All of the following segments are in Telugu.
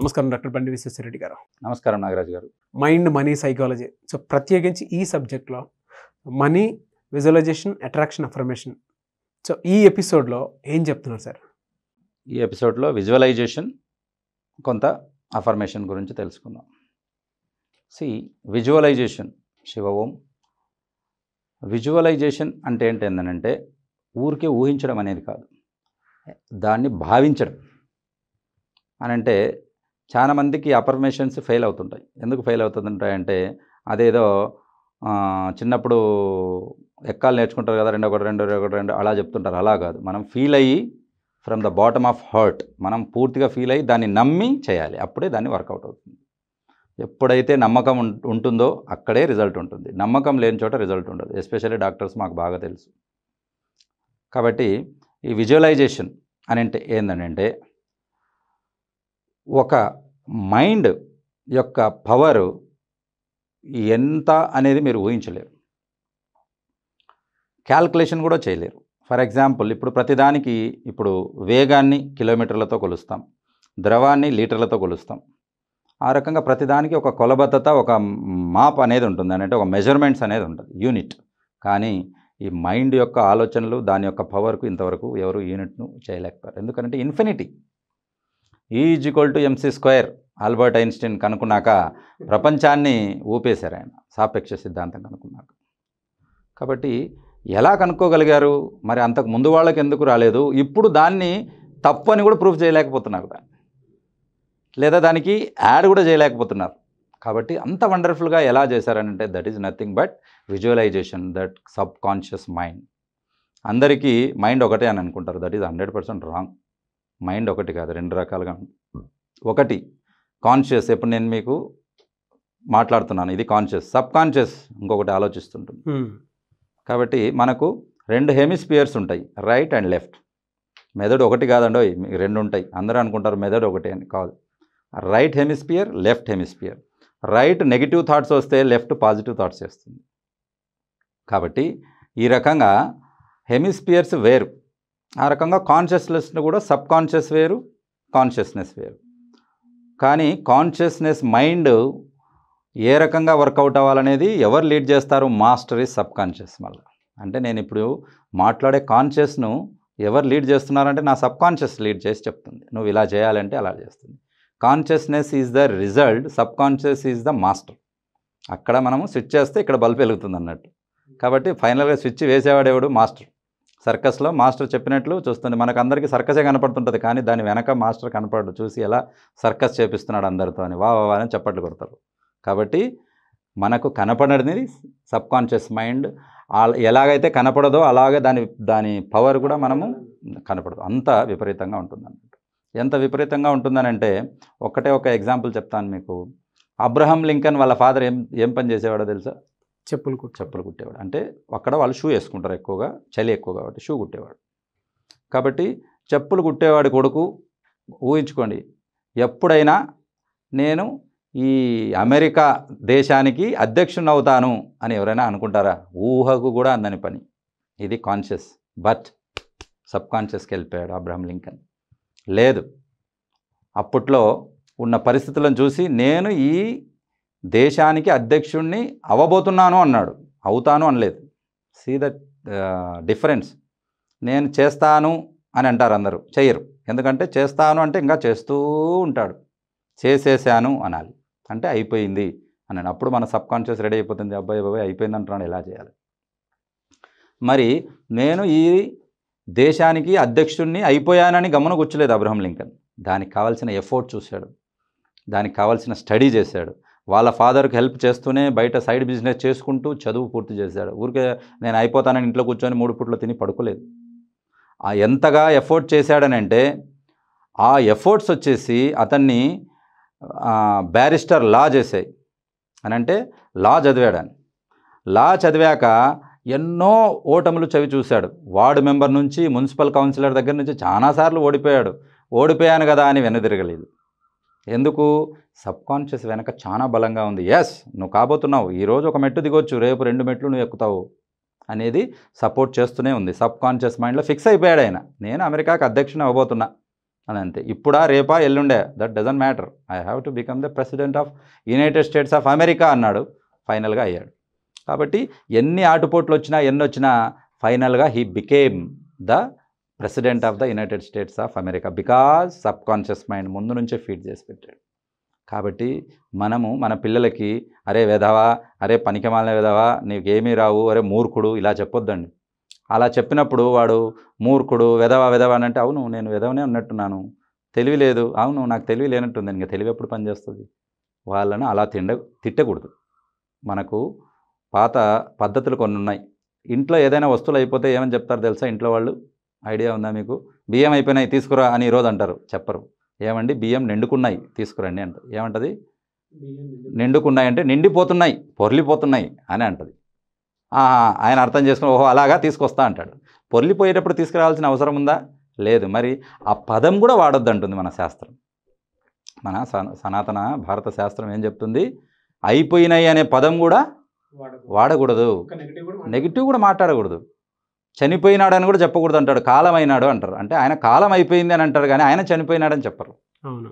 నమస్కారం డాక్టర్ బండి విశ్వేశ్వరరెడ్డి గారు నమస్కారం నాగరాజు గారు మైండ్ మనీ సైకాలజీ సో ప్రత్యేకించి ఈ సబ్జెక్ట్లో money visualization attraction affirmation so ఈ ఎపిసోడ్లో ఏం చెప్తున్నారు సార్ ఈ ఎపిసోడ్లో విజువలైజేషన్ కొంత అఫర్మేషన్ గురించి తెలుసుకుందాం సి విజువలైజేషన్ శివ ఓం విజువలైజేషన్ అంటే ఏంటంటే ఊరికే ఊహించడం అనేది కాదు దాన్ని భావించడం అని అంటే చాలామందికి అపర్మేషన్స్ ఫెయిల్ అవుతుంటాయి ఎందుకు ఫెయిల్ అంటే అదేదో చిన్నప్పుడు ఎక్కాలు నేర్చుకుంటారు కదా రెండు ఒకటి రెండు ఒకటి రెండు అలా చెప్తుంటారు అలా కాదు మనం ఫీల్ అయ్యి from the bottom of heart మనం పూర్తిగా ఫీల్ అయ్యి దాన్ని నమ్మి చేయాలి అప్పుడే దాన్ని వర్కౌట్ అవుతుంది ఎప్పుడైతే నమ్మకం ఉంటుందో అక్కడే రిజల్ట్ ఉంటుంది నమ్మకం లేని చోట రిజల్ట్ ఉండదు ఎస్పెషల్లీ డాక్టర్స్ మాకు బాగా తెలుసు కాబట్టి ఈ విజువలైజేషన్ అని అంటే ఏంటంటే ఒక మైండ్ యొక్క పవర్ ఎంత అనేది మీరు ఊహించలేరు క్యాల్కులేషన్ కూడా చేయలేరు ఫర్ ఎగ్జాంపుల్ ఇప్పుడు ప్రతిదానికి ఇప్పుడు వేగాన్ని కిలోమీటర్లతో కొలుస్తాం ద్రవాన్ని లీటర్లతో కొలుస్తాం ఆ రకంగా ప్రతిదానికి ఒక కొలబద్ధత ఒక మాప్ అనేది ఉంటుంది అంటే ఒక మెజర్మెంట్స్ అనేది ఉంటుంది యూనిట్ కానీ ఈ మైండ్ యొక్క ఆలోచనలు దాని యొక్క పవర్కు ఇంతవరకు ఎవరు యూనిట్ను చేయలేకపోయారు ఎందుకంటే infinity is to MC square Albert Einstein కనుక్కున్నాక ప్రపంచాన్ని ఊపేశారు ఆయన సాపేక్ష సిద్ధాంతం కనుక్కున్నాక కాబట్టి ఎలా కనుక్కోగలిగారు మరి అంతకు ముందు వాళ్ళకి ఎందుకు రాలేదు ఇప్పుడు దాన్ని తప్పు అని కూడా ప్రూఫ్ చేయలేకపోతున్నారు దాన్ని లేదా దానికి యాడ్ కూడా చేయలేకపోతున్నారు కాబట్టి అంత వండర్ఫుల్గా ఎలా చేశారనంటే that is nothing but visualization that subconscious mind అందరికీ మైండ్ ఒకటే అని అనుకుంటారు that is hundred percent wrong mind ఒకటి కాదు రెండు రకాలుగా ఒకటి కాన్షియస్ ఎప్పుడు నేను మీకు మాట్లాడుతున్నాను ఇది కాన్షియస్ సబ్ కాన్షియస్ ఇంకొకటి ఆలోచిస్తుంటుంది కాబట్టి మనకు రెండు హెమిస్పియర్స్ ఉంటాయి రైట్ అండ్ లెఫ్ట్ మెదడు ఒకటి కాదండో రెండు ఉంటాయి అందరూ అనుకుంటారు మెదడు ఒకటి అని కాదు right hemisphere left hemisphere right negative thoughts వస్తే లెఫ్ట్ పాజిటివ్ థాట్స్ వస్తుంది కాబట్టి ఈ రకంగా హెమిస్పియర్స్ వేరు ఆ రకంగా కాన్షియస్నెస్ను కూడా సబ్ కాన్షియస్ వేరు కాన్షియస్నెస్ వేరు కానీ కాన్షియస్నెస్ మైండ్ ఏ రకంగా వర్కౌట్ అవ్వాలనేది ఎవరు లీడ్ చేస్తారు మాస్టర్ ఈజ్ సబ్ కాన్షియస్ మళ్ళీ అంటే నేను ఇప్పుడు మాట్లాడే కాన్షియస్ను ఎవరు లీడ్ చేస్తున్నారంటే నా సబ్ కాన్షియస్ లీడ్ చేసి చెప్తుంది నువ్వు ఇలా చేయాలంటే అలా చేస్తుంది consciousness is the result subconscious is the master అక్కడ మనము స్విచ్ చేస్తే ఇక్కడ బల్బ్ వెలుగుతుంది అన్నట్టు కాబట్టి ఫైనల్గా స్విచ్ వేసేవాడేవాడు మాస్టర్ సర్కస్లో మాస్టర్ చెప్పినట్లు చూస్తుంది మనకు అందరికీ సర్కసే కనపడుతుంటుంది కానీ దాని వెనక మాస్టర్ కనపడు చూసి ఎలా సర్కస్ చేపిస్తున్నాడు అందరితో అని వా వా అని చెప్పట్లు కొడతారు కాబట్టి మనకు కనపడనిది సబ్కాన్షియస్ మైండ్ ఎలాగైతే కనపడదో అలాగే దాని దాని పవర్ కూడా మనము కనపడదు అంత విపరీతంగా అనమాట ఎంత విపరీతంగా ఉంటుందనంటే ఒక్కటే ఒక ఎగ్జాంపుల్ చెప్తాను మీకు అబ్రహం లింకన్ వాళ్ళ ఫాదర్ ఏం ఏం పని చేసేవాడో తెలుసా చెప్పులు కుట్టు చెప్పులు కుట్టేవాడు అంటే అక్కడ వాళ్ళు షూ వేసుకుంటారు ఎక్కువగా చలి ఎక్కువ కాబట్టి షూ కుట్టేవాడు కాబట్టి చెప్పులు కుట్టేవాడి కొడుకు ఊహించుకోండి ఎప్పుడైనా నేను ఈ అమెరికా దేశానికి అధ్యక్షుని అవుతాను అని ఎవరైనా అనుకుంటారా ఊహకు కూడా అందని పని ఇది కాన్షియస్ బట్ సబ్ కాన్షియస్కి వెళ్ళిపోయాడు అబ్రహం లింకన్ లేదు అప్పట్లో ఉన్న పరిస్థితులను చూసి నేను ఈ దేశానికి అధ్యక్షుడిని అవ్వబోతున్నాను అన్నాడు అవుతాను అనలేదు సీ ద డిఫరెన్స్ నేను చేస్తాను అని అంటారు అందరూ చేయరు ఎందుకంటే చేస్తాను అంటే ఇంకా చేస్తూ ఉంటాడు చేసేసాను అనాలి అంటే అయిపోయింది అని అప్పుడు మన సబ్ కాన్షియస్ రెడీ అయిపోతుంది అబ్బాయి అబ్బాయి అయిపోయింది అంటున్నాడు ఎలా చేయాలి మరి నేను ఈ దేశానికి అధ్యక్షుణ్ణి అయిపోయానని గమనం అబ్రహం లింకన్ దానికి కావాల్సిన ఎఫోర్ట్ చూశాడు దానికి కావాల్సిన స్టడీ చేశాడు వాళ్ళ ఫాదర్కి హెల్ప్ చేస్తూనే బయట సైడ్ బిజినెస్ చేసుకుంటూ చదువు పూర్తి చేశాడు ఊరికే నేను అయిపోతానని ఇంట్లో కూర్చొని మూడు పుట్లు తిని పడుకోలేదు ఆ ఎంతగా ఎఫోర్ట్ చేశాడనంటే ఆ ఎఫోర్ట్స్ వచ్చేసి అతన్ని బ్యారిస్టర్ లా చేసాయి అని అంటే లా చదివాడని లా చదివాక ఎన్నో ఓటములు చవి చూశాడు వార్డు మెంబర్ నుంచి మున్సిపల్ కౌన్సిలర్ దగ్గర నుంచి చాలాసార్లు ఓడిపోయాడు ఓడిపోయాను కదా అని వెనుదిరగలేదు ఎందుకు సబ్ కాన్షియస్ వెనక చాలా బలంగా ఉంది ఎస్ నువ్వు కాబోతున్నావు ఈరోజు ఒక మెట్టు దిగొచ్చు రేపు రెండు మెట్లు నువ్వు ఎక్కుతావు అనేది సపోర్ట్ చేస్తూనే ఉంది సబ్ కాన్షియస్ మైండ్లో ఫిక్స్ అయిపోయాడు ఆయన నేను అమెరికాకి అధ్యక్షుని అవ్వబోతున్నా అని అంతే ఇప్పుడా రేపా ఎల్లుండే that doesn't matter I have to become the president of United States of America అన్నాడు ఫైనల్గా అయ్యాడు కాబట్టి ఎన్ని ఆటుపోట్లు వచ్చినా ఎన్ని వచ్చినా ఫైనల్గా he became the president of the United States of America because subconscious mind ముందు నుంచే ఫీడ్ చేసి పెట్టాడు కాబట్టి మనము మన పిల్లలకి అరే వెధవా అరే పనికిమాలిన వెధవా నీకేమీ రావు అరే మూర్ఖుడు ఇలా చెప్పొద్దండి అలా చెప్పినప్పుడు వాడు మూర్ఖుడు వెధవా వెధవా అని అంటే అవును నేను వెధవనే ఉన్నట్టున్నాను తెలివి లేదు అవును నాకు తెలివి లేనట్టుంది ఇంకా తెలివి ఎప్పుడు పనిచేస్తుంది వాళ్ళను అలా తిండ తిట్టకూడదు మనకు పాత పద్ధతులు కొన్ని ఉన్నాయి ఇంట్లో ఏదైనా వస్తువులు అయిపోతే ఏమని చెప్తారు తెలుసా ఇంట్లో వాళ్ళు ఐడియా ఉందా మీకు బియ్యం అయిపోయినాయి తీసుకురా అని ఈరోజు అంటారు చెప్పరు ఏమండి బియ్యం నిండుకున్నాయి తీసుకురండి అంటారు ఏమంటది నిండుకున్నాయి అంటే నిండిపోతున్నాయి పొర్లిపోతున్నాయి అని అంటది ఆయన అర్థం చేసుకుని ఓహో అలాగా తీసుకొస్తా అంటాడు పొర్లిపోయేటప్పుడు తీసుకురావాల్సిన అవసరం ఉందా లేదు మరి ఆ పదం కూడా వాడొద్దు అంటుంది మన శాస్త్రం మన సనాతన భారత శాస్త్రం ఏం చెప్తుంది అయిపోయినాయి అనే పదం కూడా వాడకూడదు నెగిటివ్ కూడా మాట్లాడకూడదు చనిపోయినాడు అని కూడా చెప్పకూడదు అంటాడు కాలం అయినాడు అంటారు అంటే ఆయన కాలం అయిపోయింది అని అంటారు కానీ ఆయన చనిపోయినాడని చెప్పరు అవును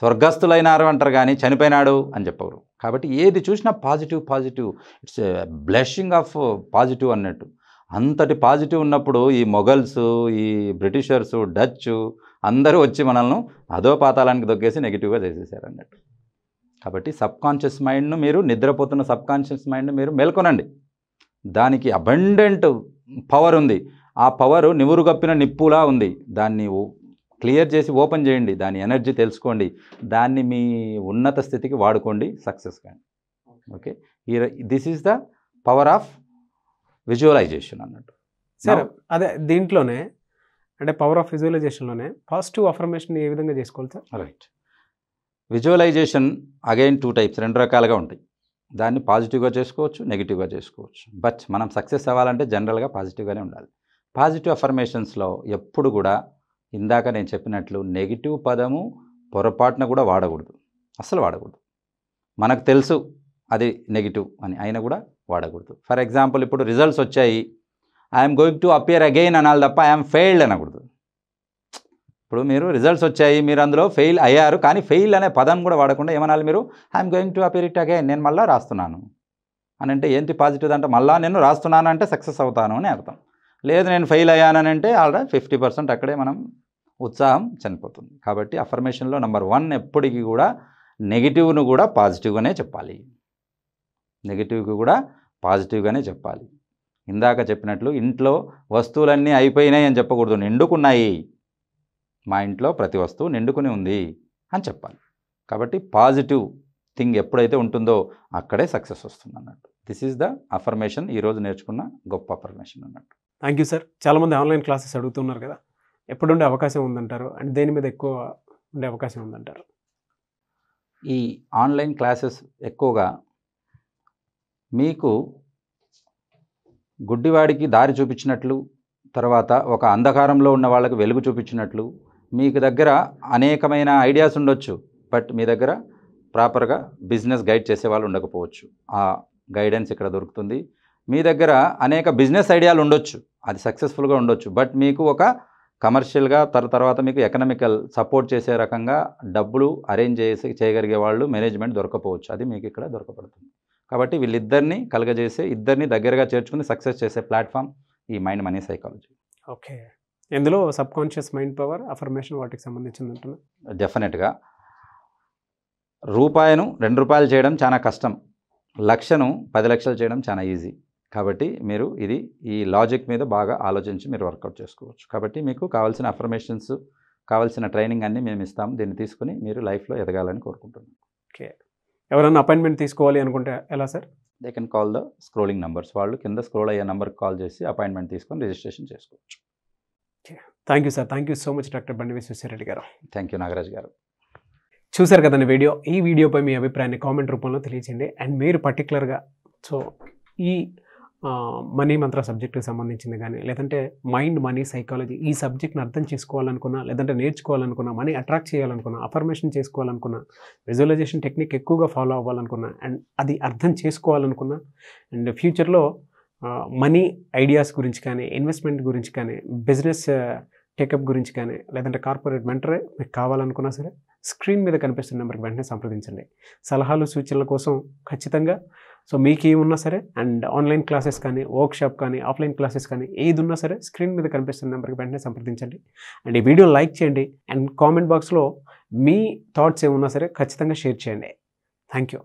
స్వర్గస్థులైనారు అంటారు కానీ చనిపోయినాడు అని చెప్పరు కాబట్టి ఏది చూసినా positive positive it's blessing of positive అన్నట్టు అంతటి పాజిటివ్ ఉన్నప్పుడు ఈ మొఘల్స్ ఈ బ్రిటిషర్స్ డచ్ అందరూ వచ్చి మనల్ని అదో పాతాలానికి దొక్కేసి నెగిటివ్గా చేసేసారు అన్నట్టు కాబట్టి సబ్కాన్షియస్ మైండ్ను మీరు నిద్రపోతున్న సబ్కాన్షియస్ మైండ్ను మీరు మేల్కొనండి దానికి అబండెంట్ పవర్ ఉంది ఆ పవర్ నివురుగప్పిన నిప్పులా ఉంది దాన్ని క్లియర్ చేసి ఓపెన్ చేయండి దాని ఎనర్జీ తెలుసుకోండి దాన్ని మీ ఉన్నత స్థితికి వాడుకోండి సక్సెస్ కానీ ఓకే ఈ this is the power of visualisation అన్నట్టు సరే అదే దీంట్లోనే అంటే పవర్ ఆఫ్ విజువలైజేషన్లోనే పాజిటివ్ అఫర్మేషన్ ఏ విధంగా చేసుకోవాలి sir right visualisation again two types రెండు రకాలుగా ఉంటాయి దాన్ని పాజిటివ్గా చేసుకోవచ్చు నెగిటివ్గా చేసుకోవచ్చు బట్ మనం సక్సెస్ అవ్వాలంటే జనరల్గా పాజిటివ్గానే ఉండాలి పాజిటివ్ అఫర్మేషన్స్లో ఎప్పుడు కూడా ఇందాక నేను చెప్పినట్లు నెగిటివ్ పదము పొరపాటున కూడా వాడకూడదు అస్సలు వాడకూడదు మనకు తెలుసు అది నెగిటివ్ అని అయినా కూడా వాడకూడదు ఫర్ ఎగ్జాంపుల్ ఇప్పుడు రిజల్ట్స్ వచ్చాయి I'm going to appear again అనాలి తప్ప ఐఎమ్ ఫెయిల్డ్ అనకూడదు ఇప్పుడు మీరు రిజల్ట్స్ వచ్చాయి మీరు అందులో ఫెయిల్ అయ్యారు కానీ ఫెయిల్ అనే పదం కూడా వాడకుండా ఏమనాలి మీరు I'm going to appear it again నేను మళ్ళీ రాస్తున్నాను అని అంటే ఏంటి పాజిటివ్ అంటే మళ్ళీ నేను రాస్తున్నాను అంటే సక్సెస్ అవుతాను అని అర్థం లేదు నేను ఫెయిల్ అయ్యానని అంటే ఆల్రెడీ ఫిఫ్టీ పర్సెంట్ అక్కడే మనం ఉత్సాహం చనిపోతుంది కాబట్టి అఫర్మేషన్లో నెంబర్ వన్ ఎప్పటికీ కూడా నెగిటివ్ను కూడా పాజిటివ్గానే చెప్పాలి నెగిటివ్కి కూడా పాజిటివ్గానే చెప్పాలి ఇందాక చెప్పినట్లు ఇంట్లో వస్తువులన్నీ అయిపోయినాయి అని చెప్పకూడదు నిండుకున్నాయి మా ఇంట్లో ప్రతి వస్తువు నిండుకుని ఉంది అని చెప్పాలి కాబట్టి పాజిటివ్ థింగ్ ఎప్పుడైతే ఉంటుందో అక్కడే సక్సెస్ వస్తుంది అన్నట్టు దిస్ ఈజ్ ద అఫర్మేషన్ ఈరోజు నేర్చుకున్న గొప్ప అఫర్మేషన్ అన్నట్టు థ్యాంక్ యూ సార్ చాలామంది ఆన్లైన్ క్లాసెస్ అడుగుతున్నారు కదా ఎప్పుడుండే అవకాశం ఉందంటారు అండ్ దేని మీద ఎక్కువ ఉండే అవకాశం ఉందంటారు ఈ ఆన్లైన్ క్లాసెస్ ఎక్కువగా మీకు గుడ్డివాడికి దారి చూపించినట్లు తర్వాత ఒక అంధకారంలో ఉన్న వాళ్ళకి వెలుగు చూపించినట్లు మీకు దగ్గర అనేకమైన ఐడియాస్ ఉండొచ్చు బట్ మీ దగ్గర ప్రాపర్గా బిజినెస్ గైడ్ చేసే వాళ్ళు ఉండకపోవచ్చు ఆ గైడెన్స్ ఇక్కడ దొరుకుతుంది మీ దగ్గర అనేక బిజినెస్ ఐడియాలు ఉండొచ్చు అది సక్సెస్ఫుల్గా ఉండొచ్చు బట్ మీకు ఒక కమర్షియల్గా తర్వాత మీకు ఎకనామికల్ సపోర్ట్ చేసే రకంగా డబ్బులు అరేంజ్ చేసి చేయగలిగే వాళ్ళు మేనేజ్మెంట్ దొరకపోవచ్చు అది మీకు ఇక్కడ దొరకబడుతుంది కాబట్టి వీళ్ళిద్దరిని కలగజేసే ఇద్దరిని దగ్గరగా చేర్చుకుని సక్సెస్ చేసే ప్లాట్ఫామ్ ఈ మైండ్ మనీ సైకాలజీ ఓకే ఇందులో subconscious mind power affirmation వాటికి సంబంధించింది ఉంటుంది డెఫినెట్గా రూపాయను రెండు రూపాయలు చేయడం చాలా కష్టం లక్షను పది లక్షలు చేయడం చాలా ఈజీ కాబట్టి మీరు ఇది ఈ లాజిక్ మీద బాగా ఆలోచించి మీరు వర్కౌట్ చేసుకోవచ్చు కాబట్టి మీకు కావాల్సిన అఫర్మేషన్స్ కావాల్సిన ట్రైనింగ్ అన్నీ మేము ఇస్తాము దీన్ని తీసుకుని మీరు లైఫ్లో ఎదగాలని కోరుకుంటున్నాం ఓకే ఎవరైనా అపాయింట్మెంట్ తీసుకోవాలి అనుకుంటే ఎలా sir they can call the scrolling numbers వాళ్ళు కింద స్క్రోల్ అయ్యే నెంబర్కి కాల్ చేసి అపాయింట్మెంట్ తీసుకొని రిజిస్ట్రేషన్ చేసుకోవచ్చు thank you sir thank you so much doctor Bandi Vishweshwar Reddy గారు థ్యాంక్ యూ నాగరాజ్ గారు చూశారు కదండి వీడియో ఈ వీడియోపై మీ అభిప్రాయాన్ని కామెంట్ రూపంలో తెలియజేయండి అండ్ మీరు పర్టికులర్గా సో ఈ మనీ మంత్ర సబ్జెక్టుకి సంబంధించింది కానీ లేదంటే మైండ్ మనీ సైకాలజీ ఈ సబ్జెక్ట్ని అర్థం చేసుకోవాలనుకున్నా లేదంటే నేర్చుకోవాలనుకున్నా మనీ అట్రాక్ట్ చేయాలనుకున్నా అఫర్మేషన్ చేసుకోవాలనుకున్నా విజువలైజేషన్ టెక్నిక్ ఎక్కువగా ఫాలో అవ్వాలనుకున్నా అండ్ అది అర్థం చేసుకోవాలనుకున్నా అండ్ ఫ్యూచర్లో మనీ ఐడియాస్ గురించి కానీ ఇన్వెస్ట్మెంట్ గురించి కానీ బిజినెస్ టేకప్ గురించి కానీ లేదంటే కార్పొరేట్ మెంటరే మీకు కావాలనుకున్నా సరే స్క్రీన్ మీద కనిపిస్తున్న నెంబర్కి వెంటనే సంప్రదించండి సలహాలు సూచనల కోసం ఖచ్చితంగా సో మీకు ఏమున్నా సరే అండ్ ఆన్లైన్ క్లాసెస్ కానీ వర్క్షాప్ కానీ ఆఫ్లైన్ క్లాసెస్ కానీ ఏది ఉన్నా సరే స్క్రీన్ మీద కనిపిస్తున్న నెంబర్కి వెంటనే సంప్రదించండి అండ్ ఈ వీడియో లైక్ చేయండి అండ్ కామెంట్ బాక్స్లో మీ థాట్స్ ఏమున్నా సరే ఖచ్చితంగా షేర్ చేయండి థ్యాంక్ యూ